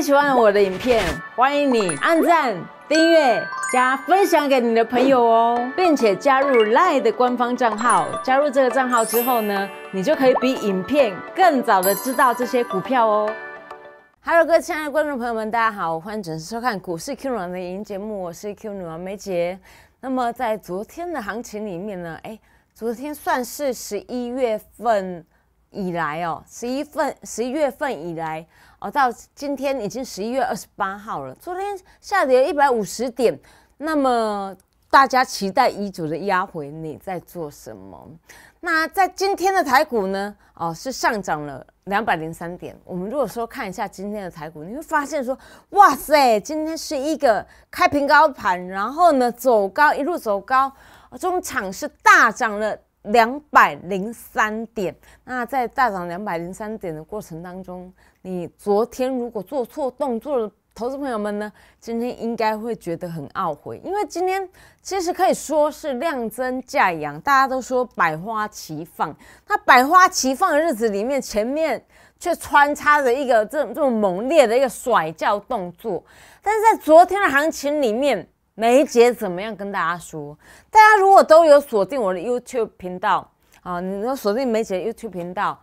喜欢我的影片，欢迎你按赞、订阅、加分享给你的朋友哦，并且加入 LINE 的官方账号。加入这个账号之后呢，你就可以比影片更早的知道这些股票哦。Hello，各位亲爱的观众朋友们，大家好，欢迎准时收看股市 Q 女王的节目，我是 Q 女王梅姐。那么在昨天的行情里面呢，哎，昨天算是十一月份以来哦，十一份、十一月份以来。哦，到今天已经十一月二十八号了，昨天下跌一百五十点，那么大家期待已久的压回，你在做什么？那在今天的台股呢？哦，是上涨了两百零三点。我们如果说看一下今天的台股，你会发现说，哇塞，今天是一个开平高盘，然后呢走高一路走高，中场是大涨了。两百零三点，那在大涨两百零三点的过程当中，你昨天如果做错动作，投资朋友们呢，今天应该会觉得很懊悔，因为今天其实可以说是量增价扬，大家都说百花齐放，那百花齐放的日子里面，前面却穿插着一个这种这种猛烈的一个甩轿动作，但是在昨天的行情里面。梅姐怎么样跟大家说？大家如果都有锁定我的 YouTube 频道啊，你锁定梅姐 YouTube 频道，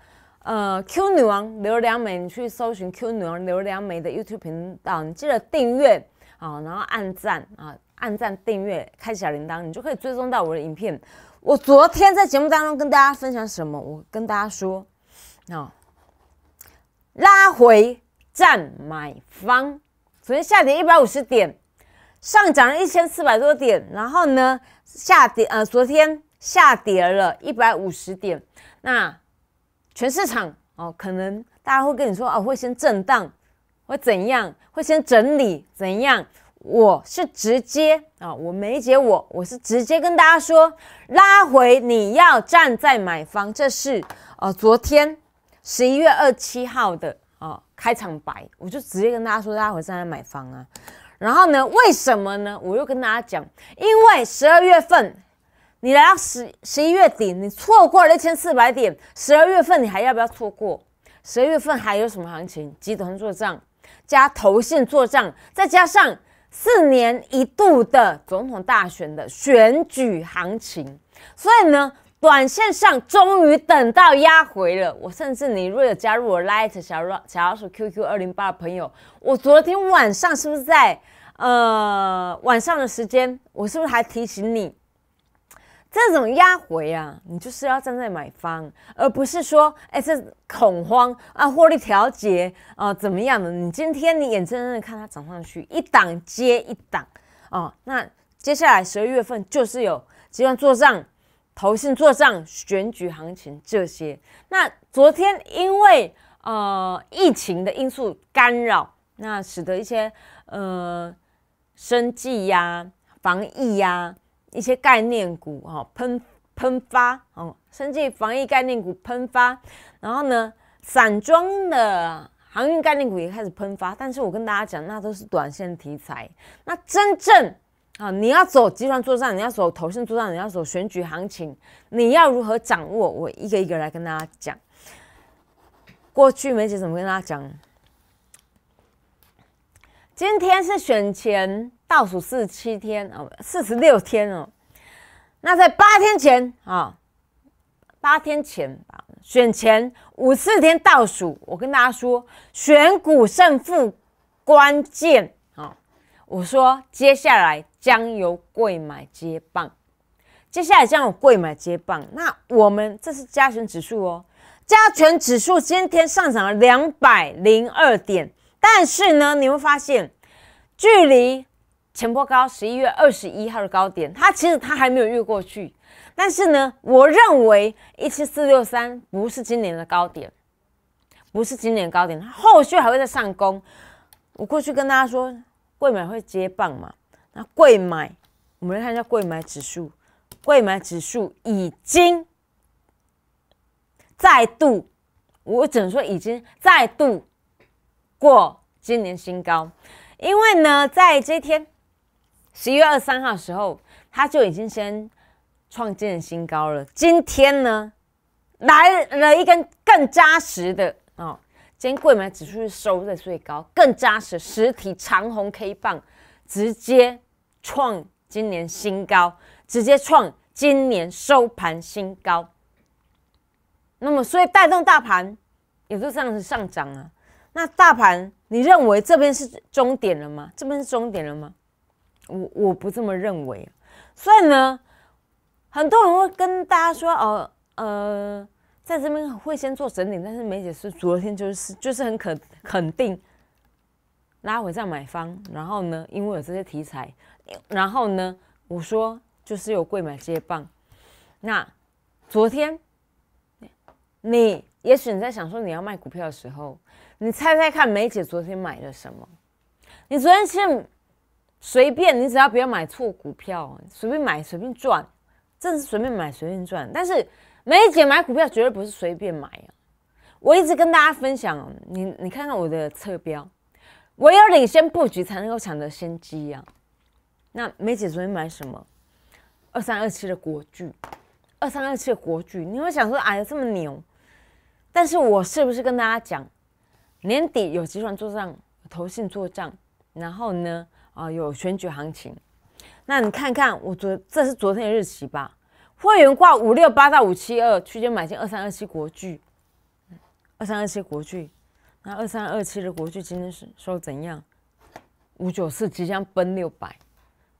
呃，Q 女王刘良梅，你去搜寻 Q 女王刘良梅的 YouTube 频道，你记得订阅啊，然后按赞啊，按赞订阅，开启小铃铛，你就可以追踪到我的影片。我昨天在节目当中跟大家分享什么？我跟大家说，啊，拉回站买方，昨天下跌一百五十点。上涨了一千四百多点，然后呢，下跌，呃，昨天下跌了一百五十点。那全市场哦，可能大家会跟你说，哦，会先震荡，会怎样？会先整理，怎样？我是直接啊，我梅解我，我是直接跟大家说，拉回你要站在买方。这是呃，昨天十一月二七号的啊开场白，我就直接跟大家说，拉回站在买方啊。然后呢？为什么呢？我又跟大家讲，因为十二月份，你来到十十一月底，你错过了一千四百点，十二月份你还要不要错过？十二月份还有什么行情？集团做账，加投信做账，再加上四年一度的总统大选的选举行情，所以呢，短线上终于等到压回了。我甚至你果有加入我 Light 小小老鼠 QQ 二零八的朋友，我昨天晚上是不是在？呃，晚上的时间，我是不是还提醒你，这种压回啊，你就是要站在买方，而不是说，哎，这恐慌啊，获利调节啊，怎么样的？你今天你眼睁睁的看它涨上去，一档接一档啊，那接下来十二月份就是有基团做账、投信做账、选举行情这些。那昨天因为呃疫情的因素干扰，那使得一些呃。生计呀，防疫呀，一些概念股哦、喷喷发哦，生计防疫概念股喷发，然后呢，散装的航运概念股也开始喷发。但是我跟大家讲，那都是短线题材。那真正啊，你要走集团作战，你要走投身作战，你要走选举行情，你要如何掌握？我一个一个来跟大家讲。过去梅姐怎么跟大家讲？今天是选前倒数四十七天哦，四十六天哦。那在八天前啊，八天前啊，选前五四天倒数，我跟大家说，选股胜负关键啊。我说接下来将由贵买接棒，接下来将由贵买接棒。那我们这是加权指数哦，加权指数今天上涨了两百零二点。但是呢，你会发现，距离前波高十一月二十一号的高点，它其实它还没有越过去。但是呢，我认为一七四六三不是今年的高点，不是今年高点，它后续还会再上攻。我过去跟大家说，贵买会接棒嘛？那贵买，我们来看一下贵买指数，贵买指数已经再度，我只能说已经再度。过今年新高，因为呢，在这天十一月二三号时候，它就已经先创建新高了。今天呢，来了一根更扎实的哦，今天柜买指数是收在最高，更扎实实体长红 K 棒，直接创今年新高，直接创今年收盘新高。那么，所以带动大盘也就这样子上涨啊。那大盘，你认为这边是终点了吗？这边是终点了吗？我我不这么认为。所以呢，很多人会跟大家说，哦，呃，在这边会先做整理，但是梅姐是昨天就是就是很肯肯定，拉回在买方，然后呢，因为有这些题材，然后呢，我说就是有贵买接棒。那昨天，你也许你在想说你要卖股票的时候。你猜猜看，梅姐昨天买了什么？你昨天是随便，你只要不要买错股票，随便买随便赚，真是随便买随便赚。但是梅姐买股票绝对不是随便买啊！我一直跟大家分享，你你看看我的侧标，我要领先布局才能够抢得先机呀。那梅姐昨天买什么？二三二七的国剧，二三二七的国剧，你会想说，哎呀这么牛。但是我是不是跟大家讲？年底有集团做账，投信做账，然后呢，啊，有选举行情。那你看看，我昨这是昨天的日期吧。会员挂五六八到五七二区间买进二三二七国巨，二三二七国巨。那二三二七的国巨今天是收怎样？五九四即将奔六百，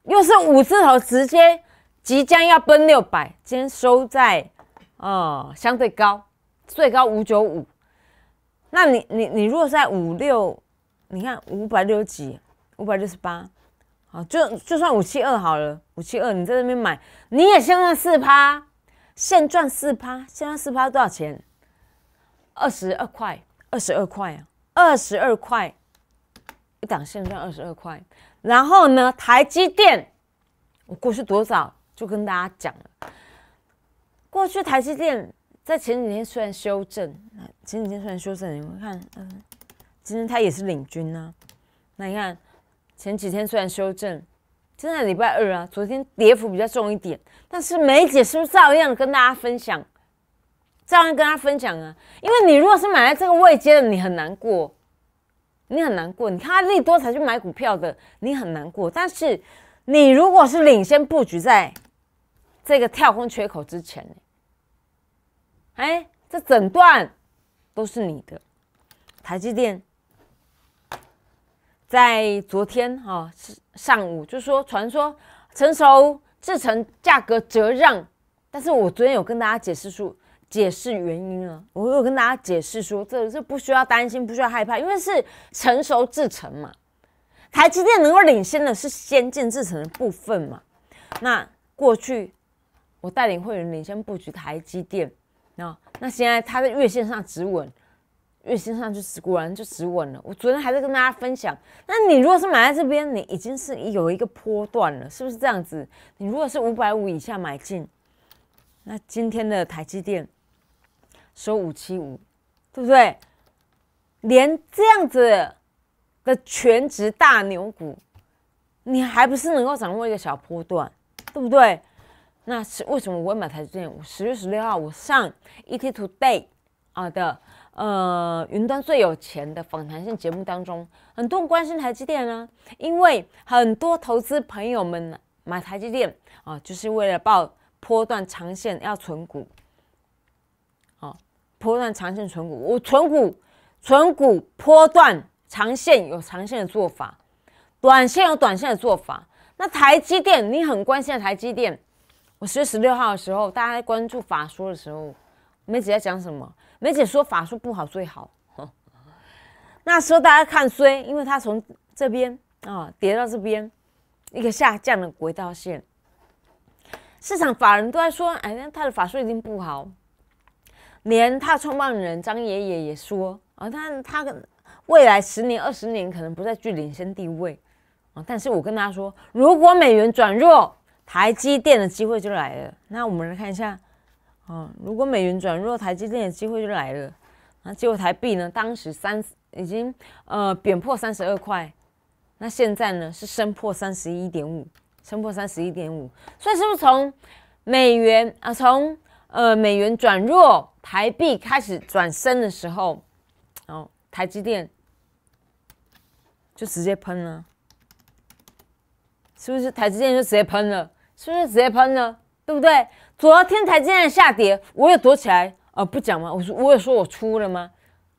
又是五字头，直接即将要奔六百。今天收在啊相对高，最高五九五。那你你你如果在五六，你看五百六几，五百六十八，好，就就算五七二好了，五七二，你在那边买，你也先在四趴，现赚四趴，现赚四趴多少钱？二十二块，二十二块啊，二十二块，一档现赚二十二块。然后呢，台积电，我过去多少就跟大家讲，过去台积电。在前几天虽然修正，前几天虽然修正，你看，嗯，今天它也是领军啊。那你看，前几天虽然修正，现在礼拜二啊，昨天跌幅比较重一点，但是梅姐是不是照样跟大家分享？照样跟她分享啊，因为你如果是买在这个位阶的，你很难过，你很难过。你看她利多才去买股票的，你很难过。但是你如果是领先布局在这个跳空缺口之前。哎，这整段都是你的台积电。在昨天哈是上午，就说传说成熟制成价格折让，但是我昨天有跟大家解释出解释原因了。我有跟大家解释说，这是不需要担心，不需要害怕，因为是成熟制成嘛。台积电能够领先的是先进制成的部分嘛。那过去我带领会员领先布局台积电。那那现在它在月线上止稳，月线上就果然就止稳了。我昨天还在跟大家分享，那你如果是买在这边，你已经是有一个波段了，是不是这样子？你如果是五百五以下买进，那今天的台积电收五七五，对不对？连这样子的全职大牛股，你还不是能够掌握一个小波段，对不对？那是为什么我会买台积电？十月十六号，我上 ET Today 啊的呃云端最有钱的访谈性节目当中，很多人关心台积电呢，因为很多投资朋友们买台积电啊，就是为了报波段长线要存股，好波段长线存股，我存股存股波段长线有长线的做法，短线有短线的做法。那台积电，你很关心的台积电。十月十六号的时候，大家在关注法说的时候，梅姐在讲什么？梅姐说法术不好最好。那时候大家看衰，因为它从这边啊跌到这边，一个下降的轨道线。市场法人都在说，哎，他的法术已经不好。连他创办人张爷爷也说啊，他他未来十年、二十年可能不再具领先地位啊。但是我跟大家说，如果美元转弱。台积电的机会就来了。那我们来看一下，哦，如果美元转弱，台积电的机会就来了。那结果台币呢？当时三已经呃贬破三十二块，那现在呢是升破三十一点五，升破三十一点五。所以是不是从美元啊，从呃美元转弱，台币开始转升的时候，哦，台积电就直接喷了，是不是台积电就直接喷了？是不是直接喷了？对不对？昨天才竟然下跌，我有躲起来啊？不讲吗？我说我有说我出了吗？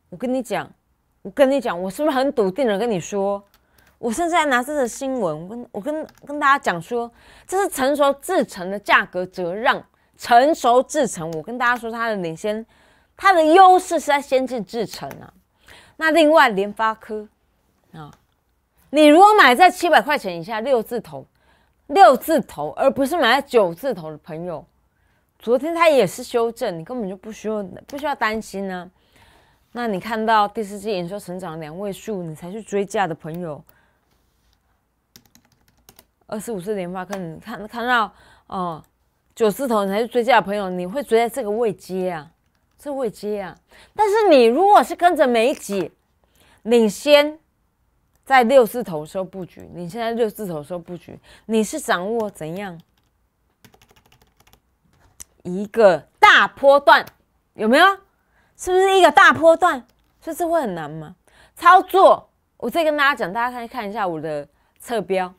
我跟你讲，我跟你讲，我是不是很笃定的跟你说？我甚至还拿这个新闻，我跟我跟跟大家讲说，这是成熟制成的价格折让，成熟制成，我跟大家说它的领先，它的优势是在先进制成啊。那另外联发科啊，你如果买在七百块钱以下六字头。六字头，而不是买在九字头的朋友，昨天他也是修正，你根本就不需要不需要担心呢。那你看到第四季营收成长两位数，你才去追价的朋友，二十五岁连发，可能看看到哦九字头，你才去追价的朋友，你会追在这个位阶啊，这位阶啊。但是你如果是跟着美姐领先。在六字头时候布局，你现在六字头时候布局，你是掌握怎样一个大波段？有没有？是不是一个大波段？所以这会很难吗？操作，我再跟大家讲，大家以看一下我的侧标，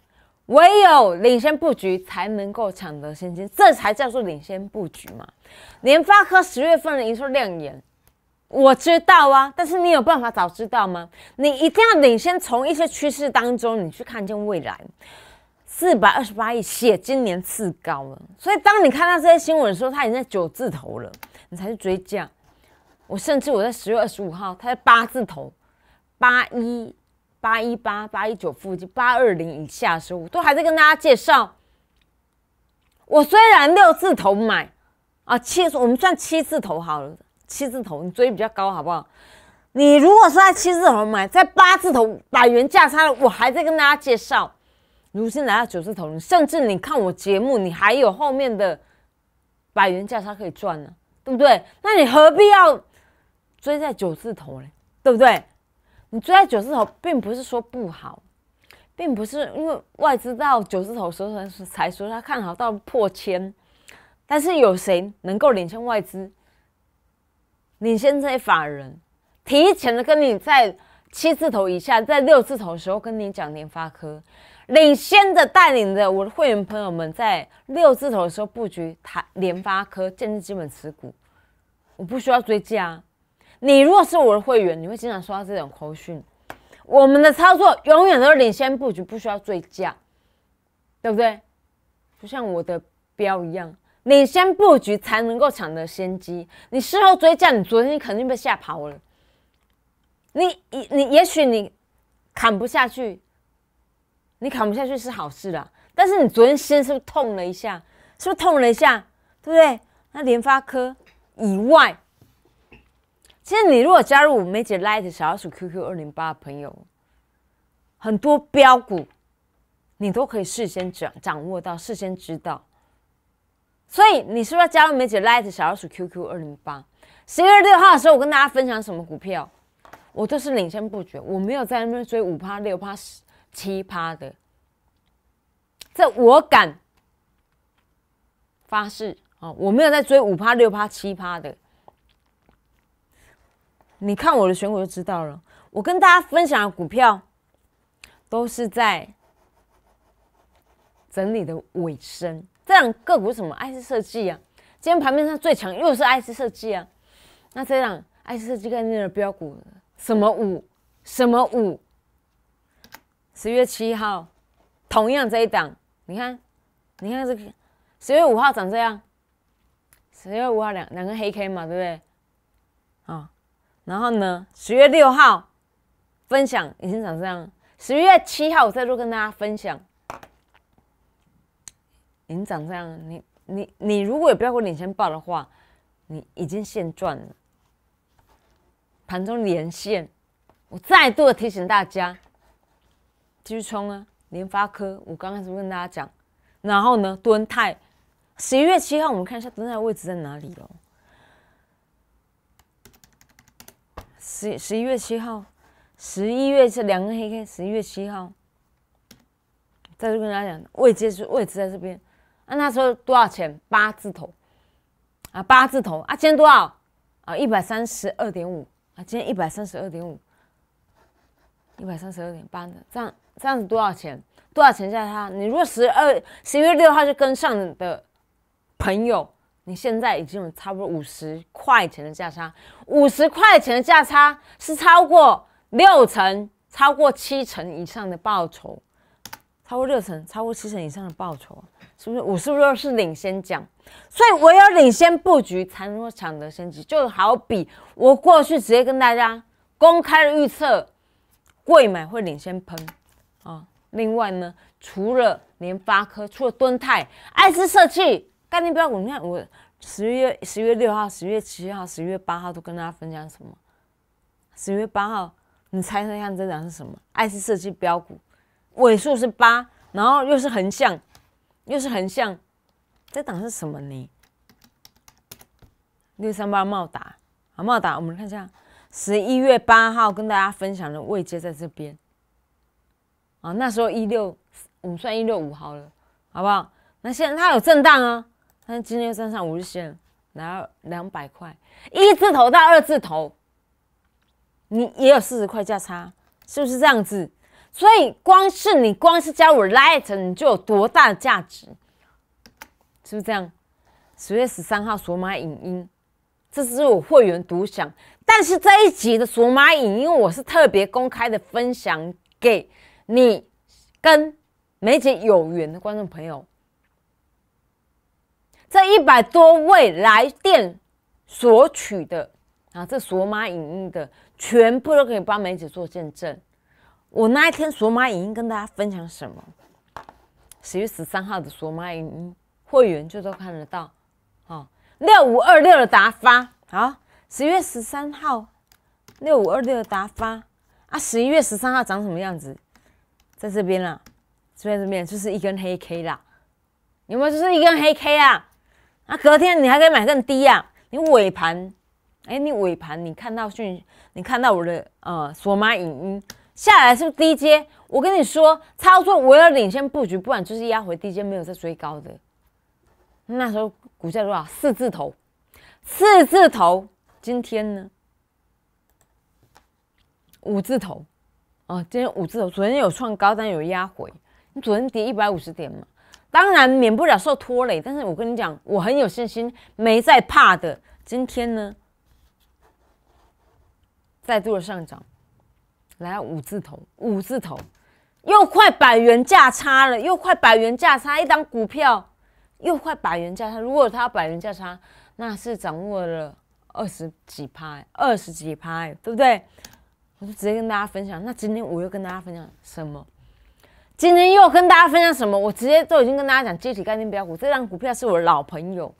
唯有领先布局才能够抢得先机，这才叫做领先布局嘛。联发科十月份的营收亮眼。我知道啊，但是你有办法早知道吗？你一定要领先，从一些趋势当中，你去看见未来。四百二十八亿，写今年次高了。所以当你看到这些新闻的时候，它已经在九字头了，你才去追价。我甚至我在十月二十五号，它在八字头，八一八一八八一九附近，八二零以下的时候，我都还在跟大家介绍。我虽然六字头买，啊，七，我们算七字头好了。七字头，你追比较高好不好？你如果是在七字头买，在八字头百元价差，我还在跟大家介绍，如今来到九字头，甚至你看我节目，你还有后面的百元价差可以赚呢，对不对？那你何必要追在九字头嘞？对不对？你追在九字头，并不是说不好，并不是因为外资到九字头时候才说他看好到破千，但是有谁能够领先外资？领先这些法人，提前的跟你在七字头以下，在六字头的时候跟你讲联发科，领先的带领着我的会员朋友们在六字头的时候布局它联发科建立基本持股，我不需要追加。你如果是我的会员，你会经常收到这种口讯，我们的操作永远都是领先布局，不需要追加，对不对？就像我的标一样。你先布局才能够抢得先机。你事后追加，你昨天肯定被吓跑了。你你也许你砍不下去，你砍不下去是好事啦。但是你昨天心是不是痛了一下？是不是痛了一下？对不对？那联发科以外，其实你如果加入梅姐 Light 小老鼠 QQ 二零八的朋友，很多标股你都可以事先掌掌握到，事先知道。所以，你是不是要加入梅姐 Light 小老鼠 QQ 二零八十一月六号的时候，我跟大家分享什么股票？我都是领先布局，我没有在那边追五趴、六趴、十七趴的。这我敢发誓啊！我没有在追五趴、六趴、七趴的。你看我的选股就知道了。我跟大家分享的股票，都是在整理的尾声。这样个股什么爱思设计啊？今天盘面上最强又是爱思设计啊。那这样爱思设计概念的标股什么五什么五，十月七号同样这一档，你看，你看这个十月五号长这样，十月五号两两个黑 K 嘛，对不对？啊，然后呢，十月六号分享已经长这样，十月七号我再度跟大家分享。您长这样，你你你如果也不要过年前报的话，你已经现赚了。盘中连线，我再度的提醒大家，继续冲啊！联发科，我刚开始跟大家讲，然后呢，敦泰，十一月七号，我们看一下敦泰位置在哪里哦。十十一月七号，十一月是两个黑 K，十一月七号。再次跟大家讲，位置位置在这边。那他说多少钱？八字头啊，八字头啊，今天多少啊？一百三十二点五啊，今天一百三十二点五，一百三十二点八的，这样这样子多少钱？多少钱价差？你如果十二十一月六号就跟上的朋友，你现在已经有差不多五十块钱的价差，五十块钱的价差是超过六成，超过七成以上的报酬。超过六成，超过七成以上的报酬，是不是我是不是是领先奖？所以我有领先布局，才能够抢得先机。就好比我过去直接跟大家公开的预测，贵买会领先喷啊。另外呢，除了联八科，除了敦泰、爱思设计、概念标股，你看我十月十月六号、十月七号、十月八号都跟大家分享什么？十月八号，你猜猜看这长是什么？爱思设计标股。尾数是八，然后又是横向，又是横向，这档是什么呢？六三八茂达啊，茂达，我们看一下，十一月八号跟大家分享的位接在这边啊，那时候一六五算一六五好了，好不好？那现在它有震荡啊，它今天又站上五日线，然后两百块一字头到二字头，你也有四十块价差，是不是这样子？所以，光是你光是加入 Light，你就有多大的价值？是不是这样？十月十三号索马影音，这是我会员独享。但是这一集的索马影音，我是特别公开的分享给你跟梅姐有缘的观众朋友。这一百多位来电索取的啊，这索马影音的全部都可以帮梅姐做见证。我那一天索玛影音跟大家分享什么？十月十三号的索玛影音会员就都看得到。哦，六五二六的打发。好，十月十三号六五二六的打发。啊，十一月十三号长什么样子？在这边啦，这边这边就是一根黑 K 啦。有没有？就是一根黑 K 啊？啊，隔天你还可以买更低啊？你尾盘，哎，你尾盘你看到讯，你看到我的呃索玛影音。下来是不是低阶？我跟你说，操作为了领先布局，不然就是压回低阶，没有在追高的。那时候股价多少？四字头，四字头。今天呢？五字头，啊，今天五字头。昨天有创高，但有压回。你昨天跌一百五十点嘛？当然免不了受拖累，但是我跟你讲，我很有信心，没在怕的。今天呢，再度的上涨。来五字头，五字头，又快百元价差了，又快百元价差。一张股票又快百元价差，如果它百元价差，那是掌握了二十几拍，二十几拍，对不对？我就直接跟大家分享。那今天我又跟大家分享什么？今天又跟大家分享什么？我直接都已经跟大家讲具体概念标股。这张股票是我的老朋友，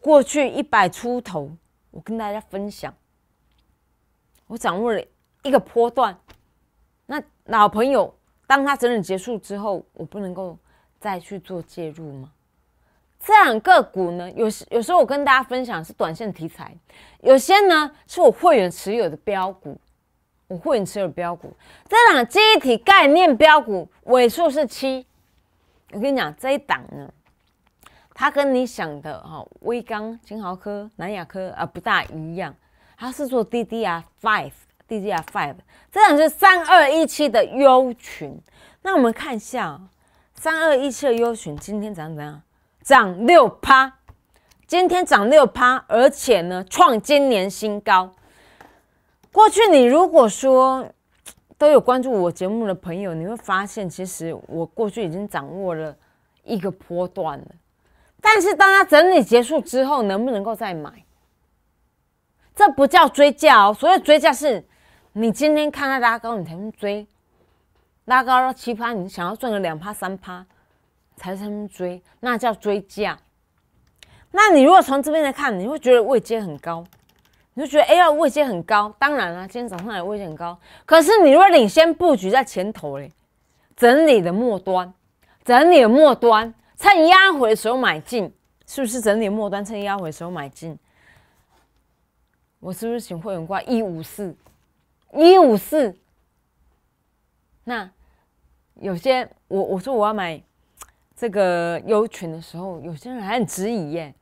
过去一百出头，我跟大家分享，我掌握了。一个波段，那老朋友，当他整理结束之后，我不能够再去做介入吗？这两个股呢，有有时候我跟大家分享是短线题材，有些呢是我会员持有的标股，我会员持有的标股，这档集体概念标股尾数是七，我跟你讲这一档呢，它跟你想的哈，威刚、金豪科、南亚科啊不大一样，它是做滴滴啊 five。DGR five，这个是三二一七的优群，那我们看一下三二一七的优群今天涨怎样？涨六趴，今天涨六趴，而且呢创今年新高。过去你如果说都有关注我节目的朋友，你会发现其实我过去已经掌握了一个波段了。但是当它整理结束之后，能不能够再买？这不叫追价，所谓追价是。你今天看到拉高，你才能追，拉高到七趴，你想要赚个两趴三趴，才能追，那叫追价。那你如果从这边来看，你会觉得位阶很高，你就觉得哎呀位阶很高。当然了，今天早上也位阶很高。可是你如果领先布局在前头嘞，整理的末端，整理的末端，趁压回的时候买进，是不是整理末端趁压回的时候买进？我是不是请会员挂一五四？一五四，那有些我我说我要买这个优群的时候，有些人还很质疑耶，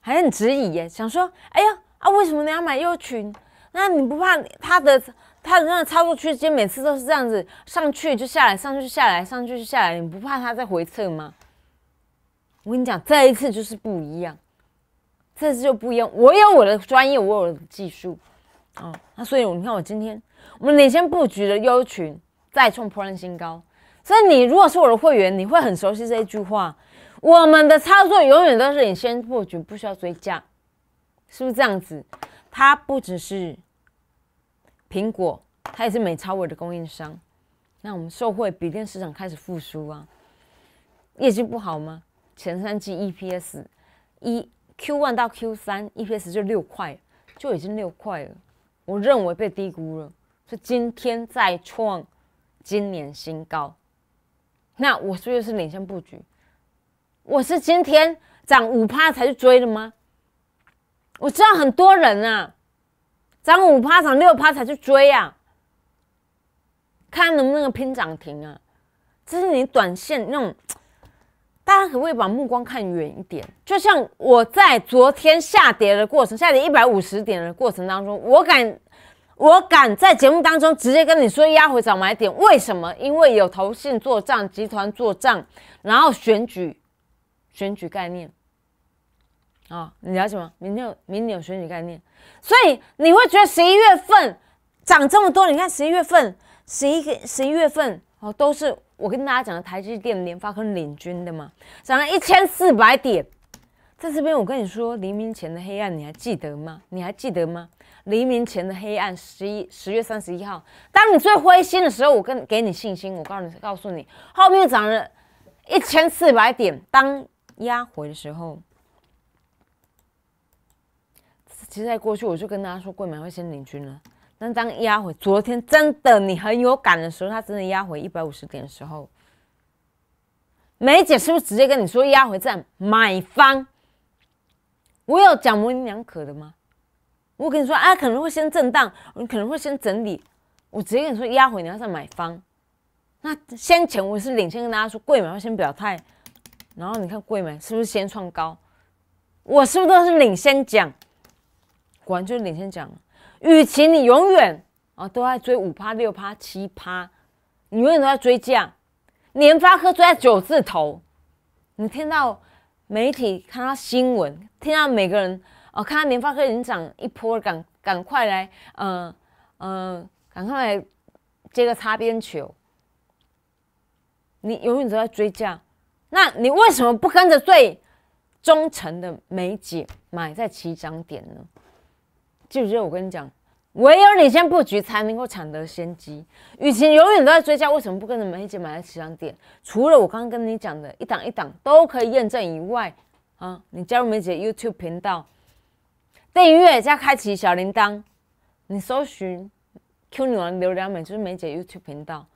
还很质疑耶，想说：“哎呀啊，为什么你要买优群？那你不怕他的他的那个操作区间每次都是这样子，上去就下来，上去就下来，上去就下来，你不怕他再回撤吗？”我跟你讲，这一次就是不一样，这次就不一样。我有我的专业，我有我的技术。哦，那所以你看，我今天我们领先布局的优群再创破烂新高。所以你如果是我的会员，你会很熟悉这一句话：我们的操作永远都是领先布局，不需要追加，是不是这样子？它不只是苹果，它也是美超伟的供应商。那我们受惠，笔电市场开始复苏啊，业绩不好吗？前三季 EPS 一 Q one 到 Q 三 EPS 就六块，就已经六块了。我认为被低估了，所以今天再创今年新高。那我是不是是领先布局？我是今天涨五趴才去追的吗？我知道很多人啊，涨五趴、涨六趴才去追啊，看能不能拼涨停啊。这是你短线那种。大家可不可以把目光看远一点，就像我在昨天下跌的过程，下跌一百五十点的过程当中，我敢，我敢在节目当中直接跟你说压回早买点。为什么？因为有投信做账、集团做账，然后选举，选举概念啊，你了解吗？明天有，明年有选举概念，所以你会觉得十一月份涨这么多。你看十一月份，十一十一月份。哦，都是我跟大家讲的台积电、联发科领军的嘛，涨了一千四百点。在这边，我跟你说，黎明前的黑暗你还记得吗？你还记得吗？黎明前的黑暗，十一十月三十一号，当你最灰心的时候，我跟给你信心，我告诉你，告诉你，后面涨了一千四百点，当压回的时候，其实，在过去我就跟大家说，柜买会先领军了。那当压回昨天真的你很有感的时候，它真的压回一百五十点的时候，梅姐是不是直接跟你说压回在买方？我有讲模棱两可的吗？我跟你说啊，可能会先震荡，你可能会先整理，我直接跟你说压回你要再买方。那先前我是领先跟大家说贵买要先表态，然后你看贵买是不是先创高？我是不是都是领先讲？果然就是领先讲。与其你永远啊都在追五趴六趴七趴，你永远都在追价，联发科追在九字头，你听到媒体看到新闻，听到每个人啊看到联发科已经涨一波，赶赶快来，嗯嗯，赶快来接个擦边球，你永远都在追价，那你为什么不跟着最忠诚的美景买在起涨点呢？记不记得我跟你讲，唯有你先布局，才能够抢得先机。雨晴永远都在追加，为什么不跟你们一起买在起涨点？除了我刚刚跟你讲的一档一档都可以验证以外，啊，你加入梅姐 YouTube 频道，订阅加开启小铃铛，你搜寻 Q 女王刘良美就是梅姐 YouTube 频道，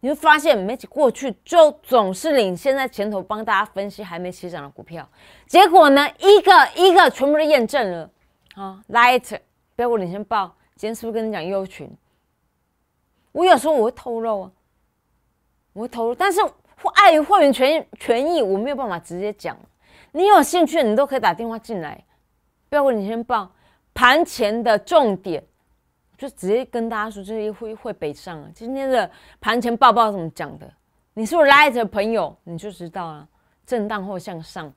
你会发现梅姐过去就总是领先在前头，帮大家分析还没起涨的股票。结果呢，一个一个全部都验证了，啊，来 h t 要我领先报，今天是不是跟你讲优群？我有时候我会透露啊，我会透露，但是碍于会员权权益，我没有办法直接讲。你有兴趣，你都可以打电话进来，不要我领先报。盘前的重点，就直接跟大家说，就是会会北上。啊！今天的盘前报报怎么讲的？你是不是拉着的朋友，你就知道啊。震荡后向上，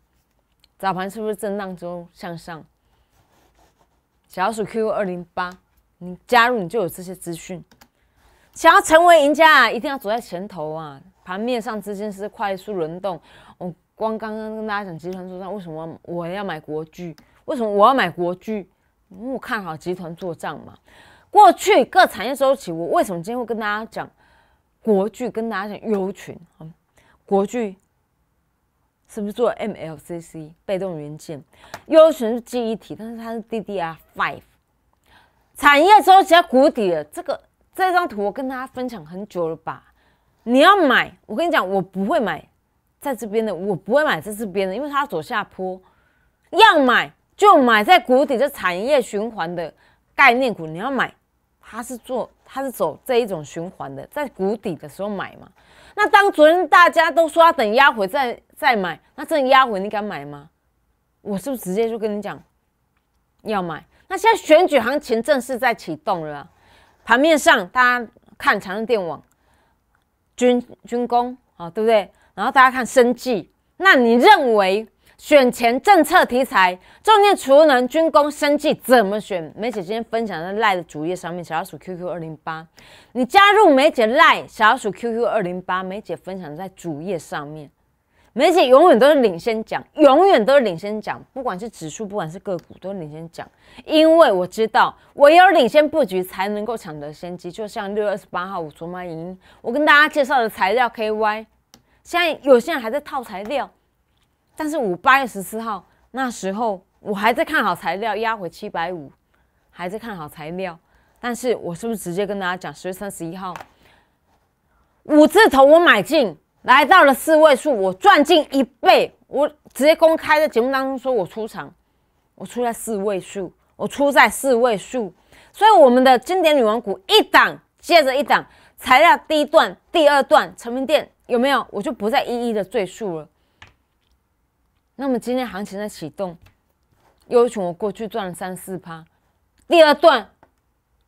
早盘是不是震荡之后向上？小鼠 Q 二零八，你加入你就有这些资讯。想要成为赢家啊，一定要走在前头啊！盘面上资金是快速轮动。我光刚刚跟大家讲集团做战，为什么我要买国巨？为什么我要买国巨？因为我看好集团做战嘛。过去各产业周期，我为什么今天会跟大家讲国巨？跟大家讲优群啊，国巨。是不是做 MLCC 被动元件优选是记忆体，但是它是 DDR5。产业周期在谷底了。这个这张图我跟大家分享很久了吧？你要买，我跟你讲，我不会买在这边的，我不会买在这边的，因为它走下坡。要买就买在谷底的产业循环的概念股。你要买，它是做它是走这一种循环的，在谷底的时候买嘛。那当昨天大家都说要等压回在。再买，那这种压回你敢买吗？我是不是直接就跟你讲，要买？那现在选举行情正式在启动了，盘面上大家看长盛电网、军军工啊，对不对？然后大家看生计，那你认为选前政策题材、重点除能、军工、生计怎么选？梅姐今天分享在赖的主页上面，小老鼠 QQ 二零八，你加入梅姐赖小老鼠 QQ 二零八，梅姐分享在主页上面。梅姐永远都是领先讲，永远都是领先讲，不管是指数，不管是个股，都是领先讲。因为我知道，唯有领先布局才能够抢得先机。就像六月二十八号我竹买赢，我跟大家介绍的材料 KY，现在有些人还在套材料，但是五八月十四号那时候我还在看好材料，压回七百五，还在看好材料。但是我是不是直接跟大家讲十月三十一号五字头我买进？来到了四位数，我赚进一倍，我直接公开在节目当中说，我出场，我出在四位数，我出在四位数，所以我们的经典女王股一档接着一档，材料第一段、第二段、成名店有没有？我就不再一一的赘述了。那么今天行情的启动，又请我过去赚了三四趴，第二段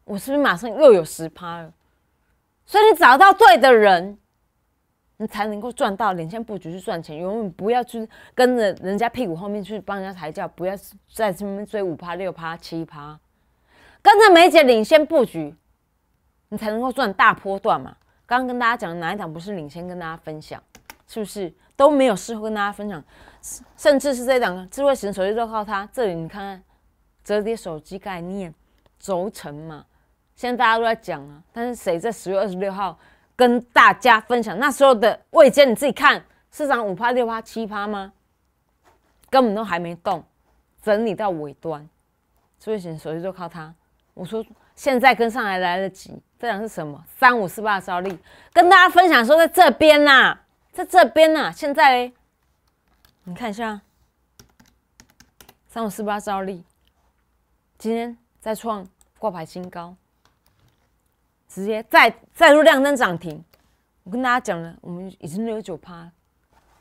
我是不是马上又有十趴了？所以你找到对的人。你才能够赚到领先布局去赚钱，永远不要去跟着人家屁股后面去帮人家抬轿，不要在前面追五趴六趴七趴，跟着梅姐领先布局，你才能够赚大波段嘛。刚刚跟大家讲哪一档不是领先跟大家分享，是不是都没有事后跟大家分享？甚至是这一档智慧型手机，都靠它。这里你看看折叠手机概念轴承嘛，现在大家都在讲啊，但是谁在十月二十六号？跟大家分享那时候的魏坚你自己看市场五趴、六趴、七趴吗？根本都还没动，整理到尾端，所以选手机就靠它。我说现在跟上来来得及，这讲是什么？三五四八招力，跟大家分享说在这边呐，在这边呐，现在你看一下，三五四八招力，今天再创挂牌新高。直接再再入亮灯涨停，我跟大家讲了，我们已经六九趴，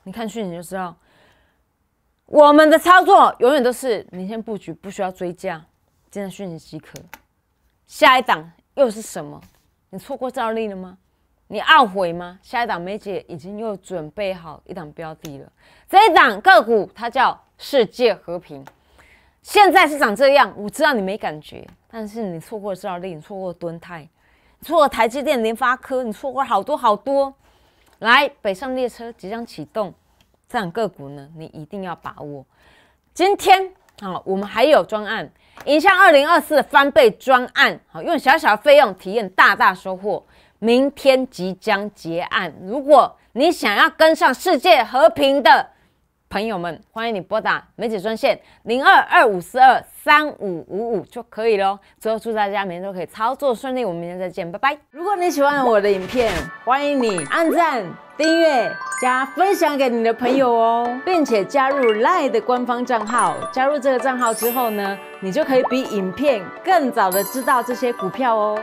你看讯息就知道。我们的操作永远都是明天布局，不需要追加，今天讯息即可。下一档又是什么？你错过赵丽了吗？你懊悔吗？下一档梅姐已经又准备好一档标的了。这一档个股它叫世界和平，现在是长这样。我知道你没感觉，但是你错过了赵丽，你错过敦泰。错台积电、联发科，你错过好多好多。来，北上列车即将启动，这样个股呢，你一定要把握。今天啊，我们还有专案，影像二零二四翻倍专案，好用小小费用体验大大收获。明天即将结案，如果你想要跟上世界和平的。朋友们，欢迎你拨打梅姐专线零二二五四二三五五五就可以喽。最后祝大家明天都可以操作顺利，我们明天再见，拜拜。如果你喜欢我的影片，欢迎你按赞、订阅、加分享给你的朋友哦，并且加入 Lie 的官方账号。加入这个账号之后呢，你就可以比影片更早的知道这些股票哦。